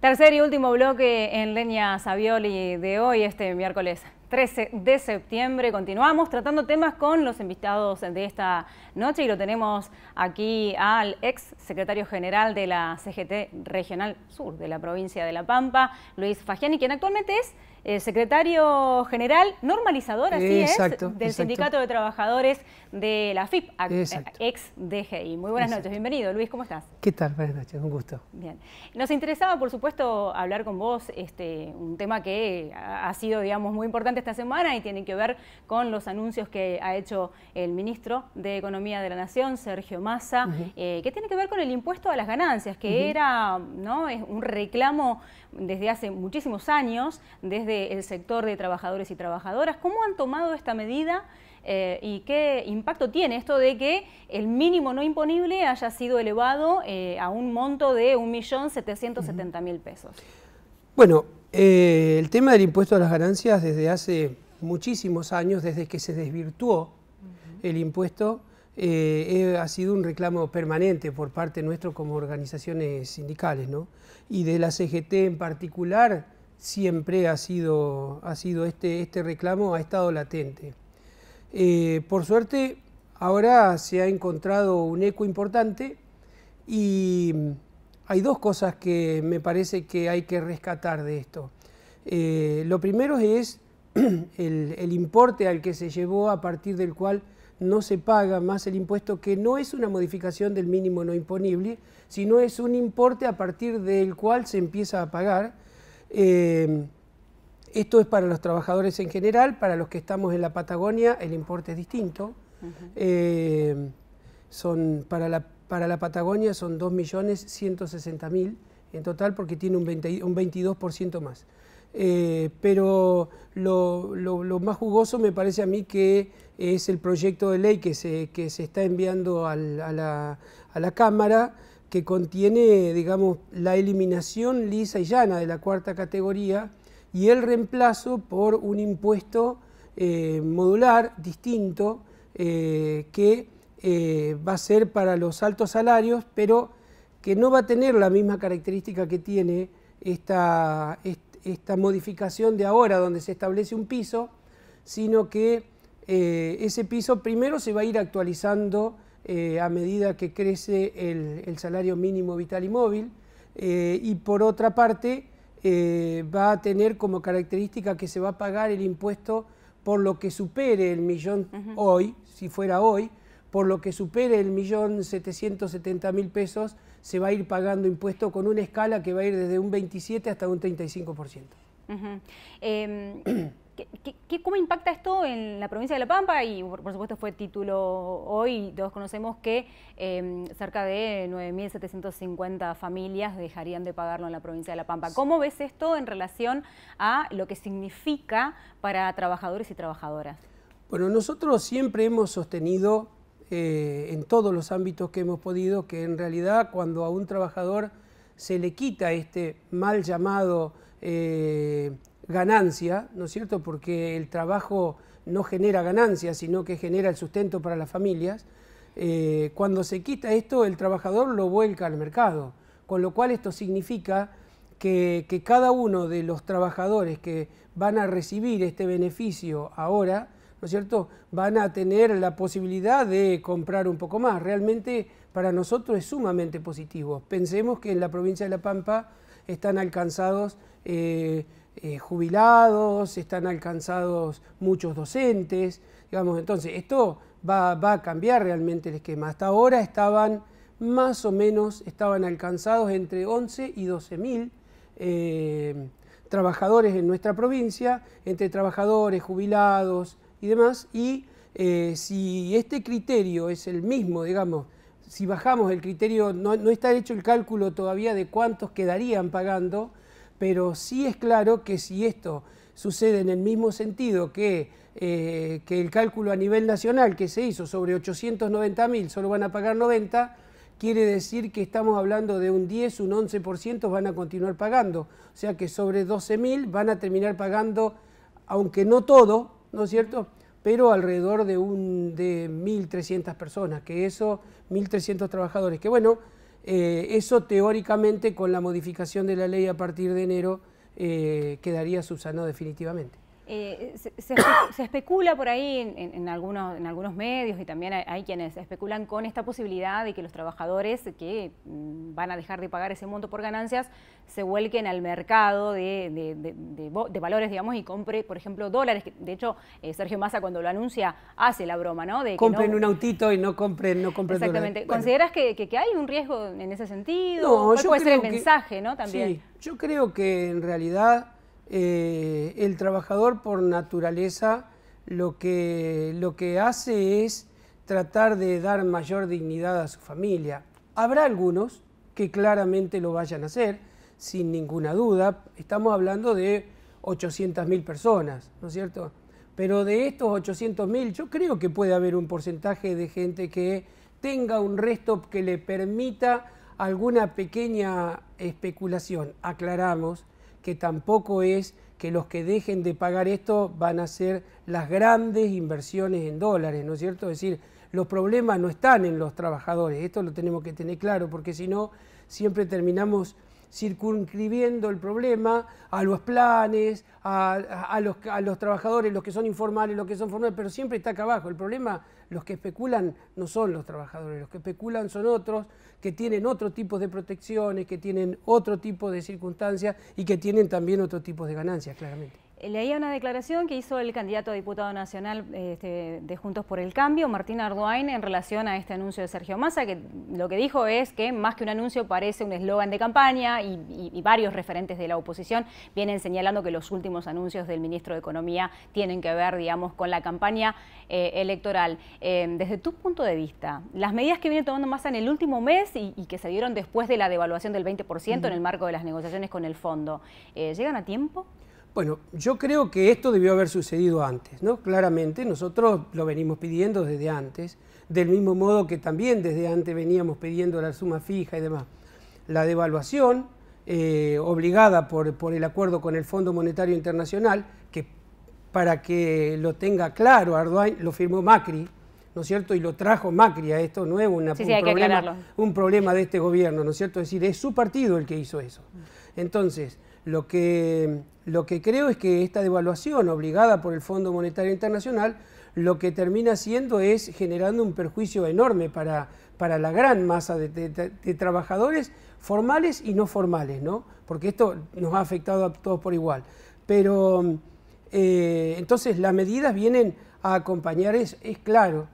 Tercer y último bloque en Leña Savioli de hoy, este miércoles 13 de septiembre. Continuamos tratando temas con los invitados de esta noche y lo tenemos aquí al ex secretario general de la CGT Regional Sur de la provincia de La Pampa, Luis Fagiani, quien actualmente es eh, secretario general normalizador, así es, del Sindicato de Trabajadores de la FIP, eh, ex DGI. Muy buenas noches, bienvenido Luis, ¿cómo estás? ¿Qué tal? Buenas noches, un gusto. Bien. Nos interesaba, por supuesto, hablar con vos este, un tema que ha sido, digamos, muy importante esta semana y tienen que ver con los anuncios que ha hecho el ministro de Economía de la Nación, Sergio Massa, eh, que tiene que ver con el impuesto a las ganancias, que era ¿no? es un reclamo desde hace muchísimos años, desde el sector de trabajadores y trabajadoras. ¿Cómo han tomado esta medida? Eh, y qué impacto tiene esto de que el mínimo no imponible haya sido elevado eh, a un monto de 1.770.000 pesos. Bueno, eh, el tema del impuesto a las ganancias desde hace muchísimos años, desde que se desvirtuó el impuesto, eh, eh, ha sido un reclamo permanente por parte nuestro como organizaciones sindicales, Y de la CGT en particular siempre ha sido, ha sido este, este reclamo, ha estado latente. por suerte, ahora se ha encontrado un eco importante y hay dos cosas que me parece que hay que rescatar de esto. Eh, lo primero es el, importe al que se llevó a partir del cual no se paga más el impuesto, que no es una modificación del mínimo no imponible, sino es un importe a partir del cual se empieza a pagar. Eh, esto es para los trabajadores en general, para los que estamos en la Patagonia el importe es distinto. Eh, son para la para la Patagonia son 2.160.000 en total porque tiene un, un 22% más. Eh, pero lo, más jugoso me parece a mí que es el proyecto de ley que se, se está enviando a, la, Cámara, que contiene, digamos, la eliminación lisa y llana de la cuarta categoría y el reemplazo por un impuesto eh, modular distinto eh, que eh, va a ser para los altos salarios, pero que no va a tener la misma característica que tiene esta, modificación de ahora, donde se establece un piso, sino que eh, ese piso primero se va a ir actualizando eh, a medida que crece el, salario mínimo vital y móvil, y por otra parte va a tener como característica que se va a pagar el impuesto por lo que supere el millón hoy, si fuera hoy, por lo que supere el millón 770 mil pesos, se va a ir pagando impuesto con una escala que va a ir desde un 27 hasta un 35%. eh, em, ¿qué, cómo impacta esto en la provincia de La Pampa? Y por, supuesto fue título hoy, todos conocemos que em, cerca de 9.750 familias dejarían de pagarlo en la provincia de La Pampa. ¿Cómo ves esto en relación a lo que significa para trabajadores y trabajadoras? Bueno, nosotros siempre hemos sostenido eh, en todos los ámbitos que hemos podido, que en realidad cuando a un trabajador se le quita este mal llamado eh, ganancia, ¿no es cierto? Porque el trabajo no genera ganancia, sino que genera el sustento para las familias. Eh, cuando se quita esto, el trabajador lo vuelca al mercado, con lo cual esto significa que cada uno de los trabajadores que van a recibir este beneficio ahora, cierto?, van a tener la posibilidad de comprar un poco más. Realmente para nosotros es sumamente positivo. Pensemos que en la provincia de La Pampa están alcanzados eh, eh, jubilados, están alcanzados muchos docentes, digamos, entonces esto va, a cambiar realmente el esquema. Hasta ahora estaban más o menos, estaban alcanzados entre 11 y 12 mil. Eh, trabajadores en nuestra provincia, entre trabajadores, jubilados, y demás, y eh, si este criterio es el mismo, digamos, si bajamos el criterio, no, está hecho el cálculo todavía de cuántos quedarían pagando, pero sí es claro que si esto sucede en el mismo sentido que, eh, que el cálculo a nivel nacional que se hizo sobre 890.000 solo van a pagar 90, quiere decir que estamos hablando de un 10, un 11% van a continuar pagando. O sea que sobre 12.000 van a terminar pagando, aunque no todo, ¿no es cierto? Pero alrededor de, de 1.300 personas, que eso, 1.300 trabajadores, que bueno, eh, eso teóricamente con la modificación de la ley a partir de enero eh, quedaría subsanado definitivamente. Eh, se, especula por ahí en, algunos, en algunos medios y también hay, quienes especulan con esta posibilidad de que los trabajadores que mm, van a dejar de pagar ese monto por ganancias se vuelquen al mercado de, valores, digamos, y compre, por ejemplo, dólares. de hecho, eh, Sergio Massa cuando lo anuncia hace la broma, ¿no? De que compren un autito y no compren, no compren Exactamente. ¿Consideras que, hay un riesgo en ese sentido? No, ¿Cuál puede ser el mensaje, ¿no? También. Sí, yo creo que en realidad eh, el trabajador por naturaleza lo que, lo que hace es tratar de dar mayor dignidad a su familia. Habrá algunos que claramente lo vayan a hacer, sin ninguna duda. Estamos hablando de 800.000 personas, ¿no es cierto? Pero de estos 800.000, yo creo que puede haber un porcentaje de gente que tenga un resto que le permita alguna pequeña especulación. Aclaramos que tampoco es que los que dejen de pagar esto van a ser las grandes inversiones en dólares, ¿no es cierto? Es decir, los problemas no están en los trabajadores, esto lo tenemos que tener claro, porque si no, siempre terminamos circunscribiendo el problema a los planes, a, los, los, trabajadores, los que son informales, los que son formales, pero siempre está acá abajo. El problema, los que especulan no son los trabajadores, los que especulan son otros que tienen otro tipo de protecciones, que tienen otro tipo de circunstancias y que tienen también otro tipo de ganancias, claramente. Eh, leía una declaración que hizo el candidato a diputado nacional este, de Juntos por el Cambio, Martín Arduain, en relación a este anuncio de Sergio Massa, que lo que dijo es que más que un anuncio parece un eslogan de campaña y, varios referentes de la oposición vienen señalando que los últimos anuncios del ministro de Economía tienen que ver, digamos, con la campaña eh, electoral. Eh, desde tu punto de vista, las medidas que viene tomando Massa en el último mes y, que se dieron después de la devaluación del 20% en el marco de las negociaciones con el fondo, ¿llegan a tiempo? Bueno, yo creo que esto debió haber sucedido antes, ¿no? Claramente, nosotros lo venimos pidiendo desde antes, del mismo modo que también desde antes veníamos pidiendo la suma fija y demás. La devaluación eh, obligada por, el acuerdo con el Fondo Monetario Internacional, que para que lo tenga claro, Arduin lo firmó Macri, ¿no es cierto? Y lo trajo Macri a esto, no es un, problema, de este gobierno, ¿no es cierto? Es decir, es su partido el que hizo eso. Entonces, lo que, creo es que esta devaluación obligada por el Fondo Monetario Internacional lo que termina haciendo es generando un perjuicio enorme para, la gran masa de, trabajadores formales y no formales, ¿no? Porque esto nos ha afectado a todos por igual. Pero eh, entonces las medidas vienen a acompañar, es, es claro,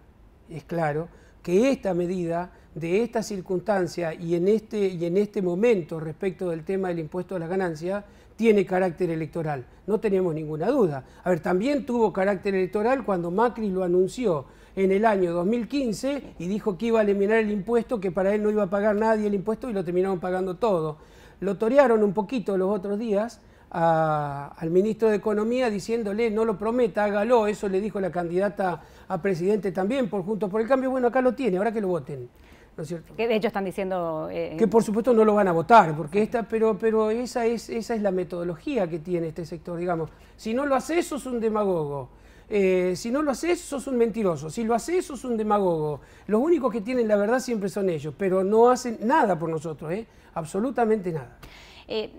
es claro que esta medida de esta circunstancia y en este, y en este momento respecto del tema del impuesto a la ganancia, tiene carácter electoral, no tenemos ninguna duda. A ver, también tuvo carácter electoral cuando Macri lo anunció en el año 2015 y dijo que iba a eliminar el impuesto, que para él no iba a pagar nadie el impuesto y lo terminaron pagando todo. Lo torearon un poquito los otros días, al ministro de Economía diciéndole no lo prometa, hágalo, eso le dijo la candidata a presidente también por Juntos por el Cambio, bueno, acá lo tiene, ahora que lo voten. Que de hecho están diciendo... Eh, que por supuesto no lo van a votar, porque esta, pero, pero esa, es, esa es la metodología que tiene este sector, digamos. Si no lo haces, sos un demagogo. Eh, si no lo haces, sos un mentiroso. Si lo haces, sos un demagogo. Los únicos que tienen la verdad siempre son ellos, pero no hacen nada por nosotros, ¿eh? absolutamente nada. Eh,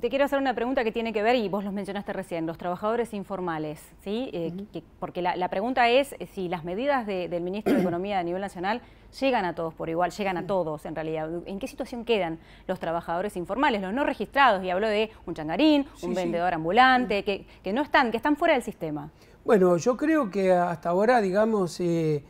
te quiero hacer una pregunta que tiene que ver, y vos los mencionaste recién, los trabajadores informales, ¿sí? Eh, porque la, pregunta es si las medidas del ministro de Economía a nivel nacional llegan a todos por igual, llegan a todos en realidad. ¿En qué situación quedan los trabajadores informales, los no registrados? Y hablo de un changarín, un vendedor ambulante, que, no están, que están fuera del sistema. Bueno, yo creo que hasta ahora, digamos, eh,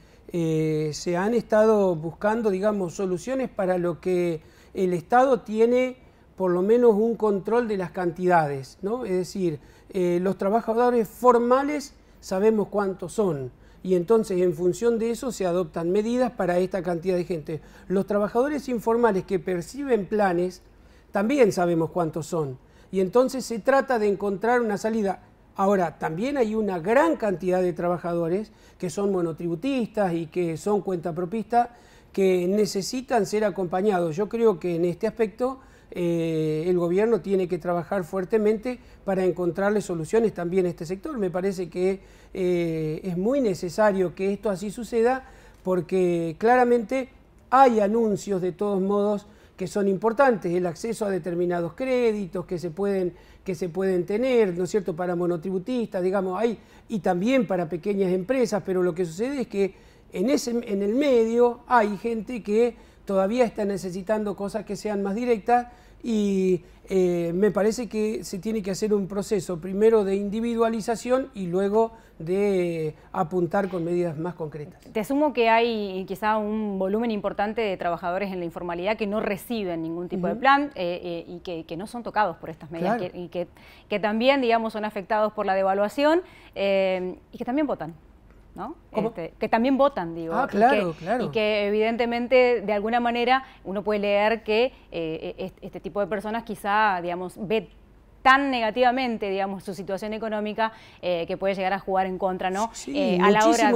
se han estado buscando, digamos, soluciones para lo que el Estado tiene por lo menos un control de las cantidades, ¿no? Es decir, eh, los trabajadores formales sabemos cuántos son y entonces en función de eso se adoptan medidas para esta cantidad de gente. Los trabajadores informales que perciben planes también sabemos cuántos son y entonces se trata de encontrar una salida. Ahora, también hay una gran cantidad de trabajadores que son monotributistas y que son cuentapropistas que necesitan ser acompañados. Yo creo que en este aspecto eh, el gobierno tiene que trabajar fuertemente para encontrarle soluciones también a este sector. Me parece que eh, es muy necesario que esto así suceda porque claramente hay anuncios de todos modos que son importantes, el acceso a determinados créditos que se pueden, que se pueden tener, ¿no es cierto?, para monotributistas, digamos, hay, y también para pequeñas empresas, pero lo que sucede es que en, ese, en el medio hay gente que todavía está necesitando cosas que sean más directas y eh, me parece que se tiene que hacer un proceso primero de individualización y luego de apuntar con medidas más concretas. Te asumo que hay quizá un volumen importante de trabajadores en la informalidad que no reciben ningún tipo de plan eh, eh, y que, no son tocados por estas medidas y que, también digamos, son afectados por la devaluación y que también votan. Este, que también votan, digo. Ah, claro, y que, claro. que evidentemente, de alguna manera, uno puede leer que eh, e, e, este tipo de personas quizá, digamos, ve tan negativamente, digamos, su situación económica eh, que puede llegar a jugar en contra, ¿no? Sí, eh, a la hora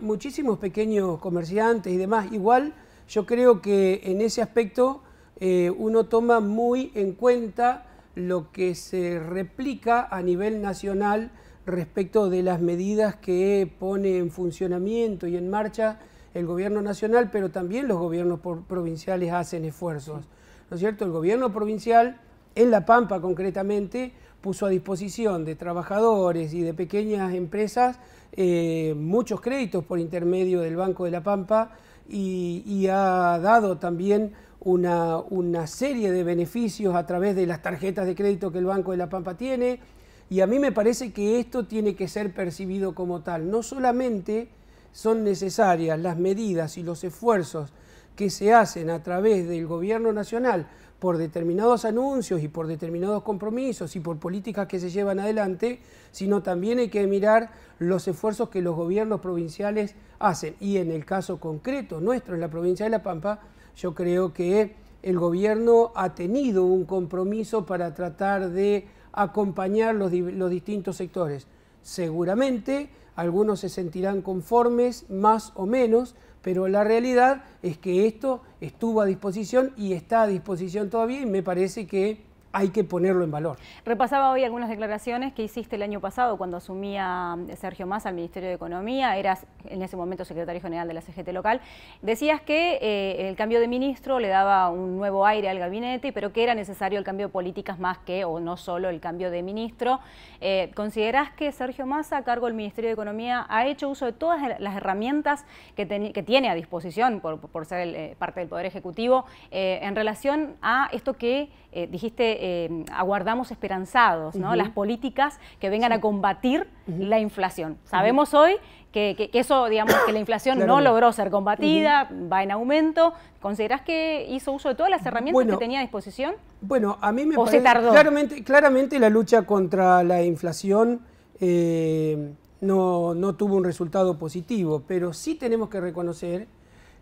muchísimos pequeños comerciantes y demás. Igual, yo creo que en ese aspecto uno toma muy en cuenta lo que se replica a nivel nacional respecto de las medidas que pone en funcionamiento y en marcha el gobierno nacional, pero también los gobiernos provinciales hacen esfuerzos. ¿No es cierto? El gobierno provincial, en La Pampa concretamente, puso a disposición de trabajadores y de pequeñas empresas eh, muchos créditos por intermedio del Banco de La Pampa y, ha dado también una, una, serie de beneficios a través de las tarjetas de crédito que el Banco de La Pampa tiene, y a mí me parece que esto tiene que ser percibido como tal. No solamente son necesarias las medidas y los esfuerzos que se hacen a través del gobierno nacional por determinados anuncios y por determinados compromisos y por políticas que se llevan adelante, sino también hay que mirar los esfuerzos que los gobiernos provinciales hacen. Y en el caso concreto nuestro, en la provincia de La Pampa, yo creo que el gobierno ha tenido un compromiso para tratar de acompañar los, los distintos sectores. Seguramente algunos se sentirán conformes, más o menos, pero la realidad es que esto estuvo a disposición y está a disposición todavía y me parece que hay que ponerlo en valor. Repasaba hoy algunas declaraciones que hiciste el año pasado cuando asumía eh, Sergio Massa al Ministerio de Economía, eras en ese momento secretario general de la CGT local, decías que eh, el cambio de ministro le daba un nuevo aire al gabinete, pero que era necesario el cambio de políticas más que, o no solo el cambio de ministro. Eh, ¿Considerás que Sergio Massa, a cargo del Ministerio de Economía, ha hecho uso de todas las herramientas que, tiene a disposición por, ser eh, parte del Poder Ejecutivo en relación a esto que dijiste? Em, aguardamos esperanzados, ¿no? Las políticas que vengan a combatir la inflación. Sabemos hoy que, eso, digamos, que la inflación no logró ser combatida, va en aumento. ¿Consideras que hizo uso de todas las herramientas que tenía a disposición? Bueno, a mí me parece, Claramente, la lucha contra la inflación eh, no, tuvo un resultado positivo, pero sí tenemos que reconocer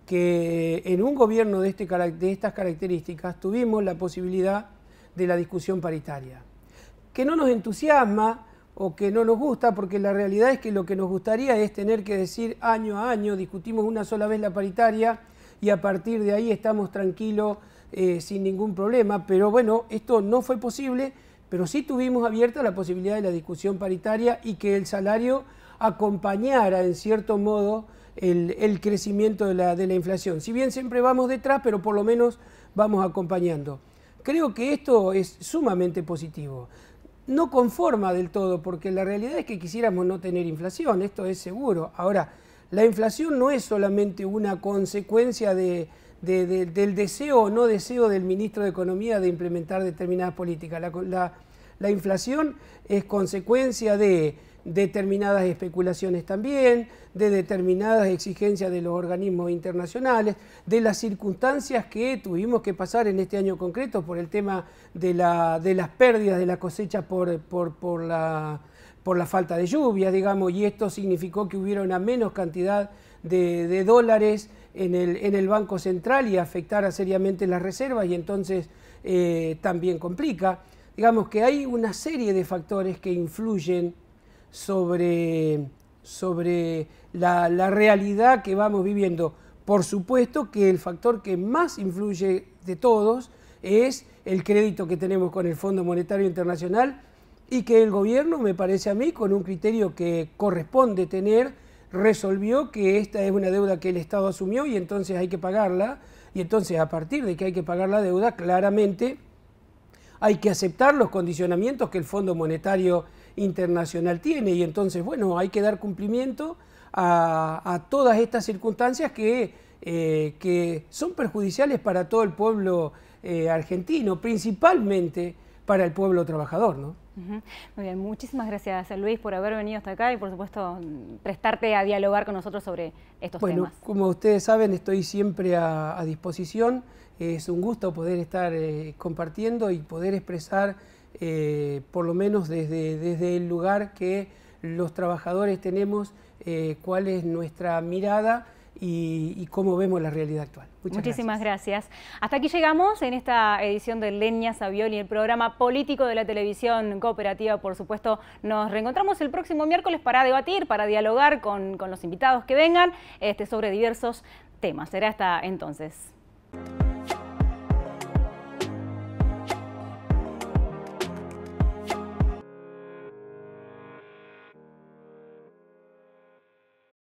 que en un gobierno de, este, de, estas características tuvimos la posibilidad de la discusión paritaria. Que no nos entusiasma o que no nos gusta, porque la realidad es que lo que nos gustaría es tener que decir año a año, discutimos una sola vez la paritaria y a partir de ahí estamos tranquilos eh, sin ningún problema, pero bueno, esto no fue posible, pero sí tuvimos abierta la posibilidad de la discusión paritaria y que el salario acompañara en cierto modo el, crecimiento de la inflación. Si bien siempre vamos detrás, pero por lo menos vamos acompañando creo que esto es sumamente positivo. No conforma del todo, porque la realidad es que quisiéramos no tener inflación, esto es seguro. Ahora, la inflación no es solamente una consecuencia del deseo o no deseo del ministro de Economía de implementar determinadas políticas. la inflación es consecuencia de determinadas especulaciones también, de determinadas exigencias de los organismos internacionales, de las circunstancias que tuvimos que pasar en este año concreto por el tema de, la, de las pérdidas de la cosecha por, por, por, la, por la falta de lluvia, digamos, y esto significó que hubiera una menos cantidad de, dólares en el, en el Banco Central y afectara seriamente las reservas y entonces eh, también complica. Digamos que hay una serie de factores que influyen sobre, sobre la, realidad que vamos viviendo. Por supuesto que el factor que más influye de todos es el crédito que tenemos con el Fondo Monetario Internacional y que el gobierno, me parece a mí, con un criterio que corresponde tener, resolvió que esta es una deuda que el Estado asumió y entonces hay que pagarla. Y entonces a partir de que hay que pagar la deuda, claramente hay que aceptar los condicionamientos que el Fondo Monetario internacional tiene. Y entonces, bueno, hay que dar cumplimiento a, todas estas circunstancias que, eh, que, son perjudiciales para todo el pueblo eh, argentino, principalmente para el pueblo trabajador, ¿no? Muy bien, muchísimas gracias Luis por haber venido hasta acá y por supuesto prestarte a dialogar con nosotros sobre estos temas. Bueno, como ustedes saben estoy siempre a, disposición, es un gusto poder estar eh, compartiendo y poder expresar eh, por lo menos desde, desde el lugar que los trabajadores tenemos, eh, cuál es nuestra mirada y, cómo vemos la realidad actual. Muchísimas gracias. Hasta aquí llegamos en esta edición de Leña Savioli, el programa político de la televisión cooperativa. Por supuesto, nos reencontramos el próximo miércoles para debatir, para dialogar con, los invitados que vengan este, sobre diversos temas. Será hasta entonces.